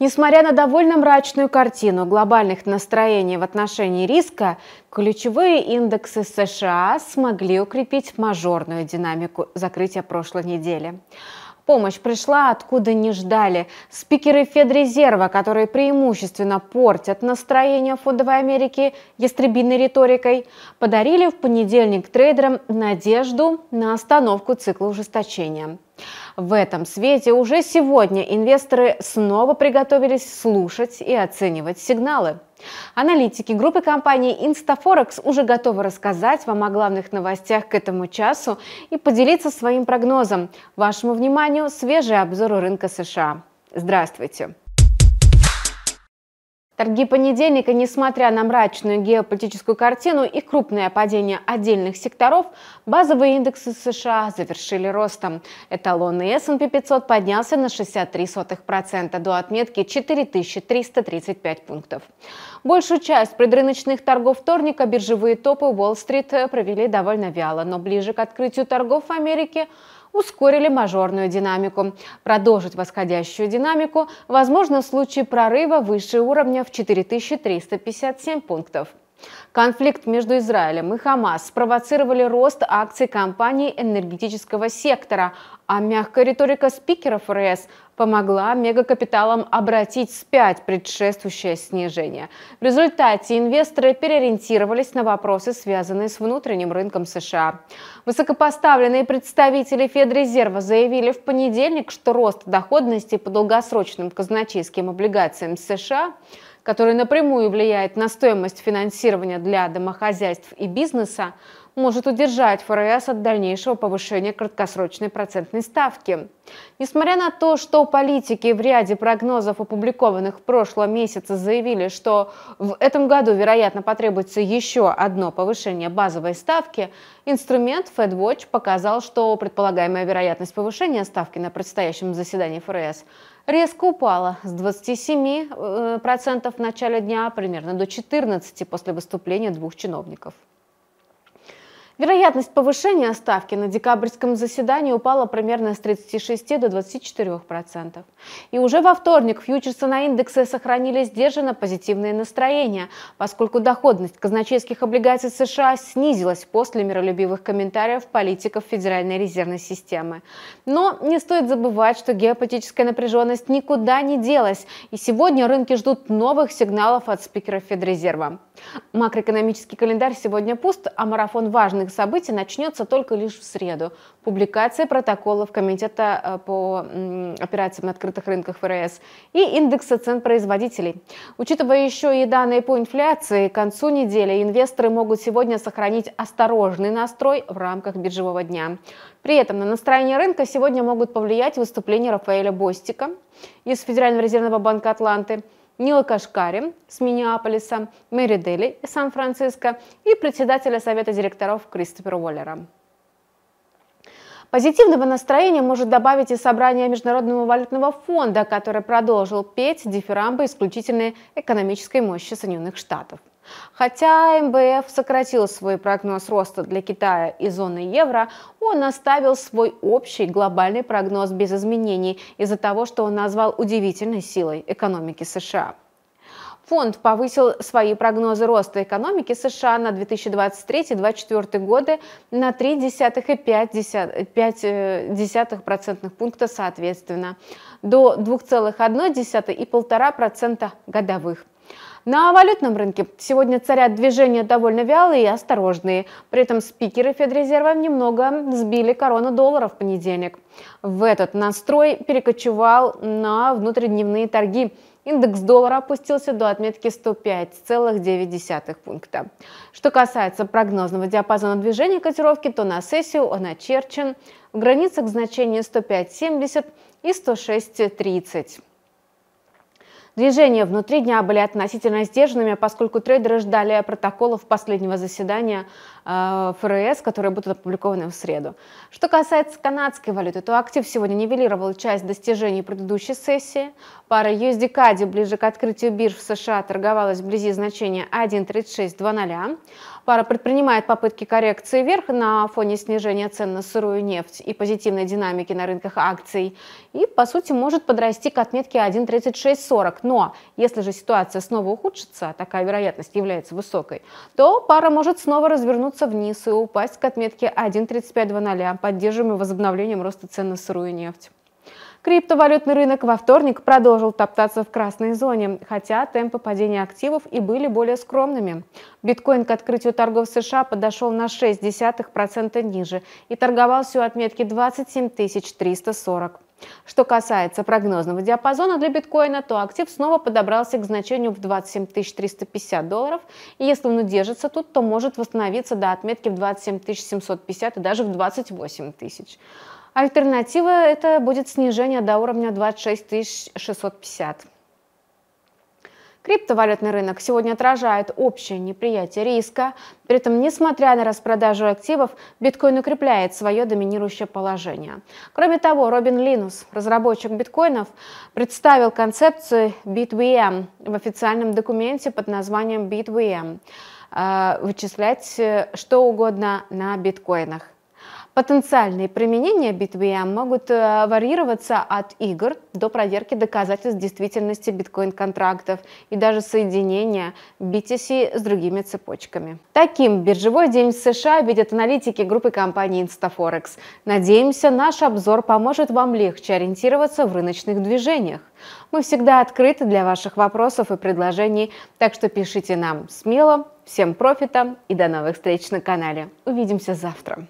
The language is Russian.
Несмотря на довольно мрачную картину глобальных настроений в отношении риска, ключевые индексы США смогли укрепить мажорную динамику закрытия прошлой недели. Помощь пришла, откуда не ждали. Спикеры Федрезерва, которые преимущественно портят настроение фондовой Америки ястребиной риторикой, подарили в понедельник трейдерам надежду на остановку цикла ужесточения. В этом свете уже сегодня инвесторы снова приготовились слушать и оценивать сигналы. Аналитики группы компаний Instaforex уже готовы рассказать вам о главных новостях к этому часу и поделиться своим прогнозом. Вашему вниманию свежий обзор рынка США. Здравствуйте! Торги понедельника, несмотря на мрачную геополитическую картину и крупное падение отдельных секторов, базовые индексы США завершили ростом. Эталонный S&P 500 поднялся на 0,63% до отметки 4335 пунктов. Большую часть предрыночных торгов вторника биржевые топы Уолл-стрит провели довольно вяло, но ближе к открытию торгов в Америке – ускорили мажорную динамику. Продолжить восходящую динамику возможно в случае прорыва выше уровня в 4357 пунктов. Конфликт между Израилем и Хамас спровоцировали рост акций компаний энергетического сектора, а мягкая риторика спикеров РС помогла мегакапиталам обратить вспять предшествующее снижение. В результате инвесторы переориентировались на вопросы, связанные с внутренним рынком США. Высокопоставленные представители Федрезерва заявили в понедельник, что рост доходности по долгосрочным казначейским облигациям США который напрямую влияет на стоимость финансирования для домохозяйств и бизнеса, может удержать ФРС от дальнейшего повышения краткосрочной процентной ставки. Несмотря на то, что политики в ряде прогнозов, опубликованных в прошлом месяце, заявили, что в этом году, вероятно, потребуется еще одно повышение базовой ставки, инструмент FedWatch показал, что предполагаемая вероятность повышения ставки на предстоящем заседании ФРС резко упала с 27% э, в начале дня примерно до 14% после выступления двух чиновников. Вероятность повышения ставки на декабрьском заседании упала примерно с 36 до 24 процентов. И уже во вторник фьючерсы на индексы сохранили сдержанно позитивное настроение, поскольку доходность казначейских облигаций США снизилась после миролюбивых комментариев политиков Федеральной резервной системы. Но не стоит забывать, что геополитическая напряженность никуда не делась, и сегодня рынки ждут новых сигналов от спикера Федрезерва. Макроэкономический календарь сегодня пуст, а марафон важных важных событий начнется только лишь в среду. Публикация протоколов Комитета э, по операциям на открытых рынках ФРС и индекса цен производителей. Учитывая еще и данные по инфляции, к концу недели инвесторы могут сегодня сохранить осторожный настрой в рамках биржевого дня. При этом на настроение рынка сегодня могут повлиять выступления Рафаэля Бостика из Федерального резервного банка Атланты – Нила Кашкари с Миннеаполиса, Мэри Дели из Сан-Франциско и председателя Совета директоров Кристофера Уоллера. Позитивного настроения может добавить и собрание Международного валютного фонда, который продолжил петь дифирамбы исключительной экономической мощи Соединенных Штатов – Хотя МВФ сократил свой прогноз роста для Китая и зоны евро, он оставил свой общий глобальный прогноз без изменений из-за того, что он назвал удивительной силой экономики США. Фонд повысил свои прогнозы роста экономики США на 2023-2024 годы на 3,5% э, э, пункта соответственно, до 2,1 и 1,5% годовых. На валютном рынке сегодня царят движения довольно вялые и осторожные. При этом спикеры Федрезерва немного сбили корону доллара в понедельник. В этот настрой перекочевал на внутридневные торги. Индекс доллара опустился до отметки 105,9 пункта. Что касается прогнозного диапазона движения котировки, то на сессию он очерчен в границах значения 105,70 и 106,30. Движения внутри дня были относительно сдержанными, поскольку трейдеры ждали протоколов последнего заседания Э, ФРС, которые будут опубликованы в среду. Что касается канадской валюты, то актив сегодня нивелировал часть достижений предыдущей сессии. Пара USD-CAD ближе к открытию бирж в США торговалась вблизи значения 1.3620. Пара предпринимает попытки коррекции вверх на фоне снижения цен на сырую нефть и позитивной динамики на рынках акций и, по сути, может подрасти к отметке 1.3640. Но если же ситуация снова ухудшится, а такая вероятность является высокой, то пара может снова развернуться двинуться вниз и упасть к отметке 1.3520, поддерживаемой возобновлением роста цен на сырую нефть. Криптовалютный рынок во вторник продолжил топтаться в красной зоне, хотя темпы падения активов и были более скромными. Биткоин к открытию торгов в США подошел на 0,6% ниже и торговался у отметки 27 340. Что касается прогнозного диапазона для биткоина, то актив снова подобрался к значению в 27 350 долларов. И если он удержится тут, то может восстановиться до отметки в 27 750 и даже в 28 тысяч. Альтернатива – это будет снижение до уровня 26 650. Криптовалютный рынок сегодня отражает общее неприятие риска. При этом, несмотря на распродажу активов, биткоин укрепляет свое доминирующее положение. Кроме того, Робин Линус, разработчик биткоинов, представил концепцию BitVM в официальном документе под названием BitVM. Э, вычислять э, что угодно на биткоинах. Потенциальные применения BitVM могут э, варьироваться от игр до проверки доказательств действительности биткоин-контрактов и даже соединения BTC с другими цепочками. Таким биржевой день в США видят аналитики группы компании InstaForex. Надеемся, наш обзор поможет вам легче ориентироваться в рыночных движениях. Мы всегда открыты для ваших вопросов и предложений, так что пишите нам смело. Всем профита и до новых встреч на канале. Увидимся завтра.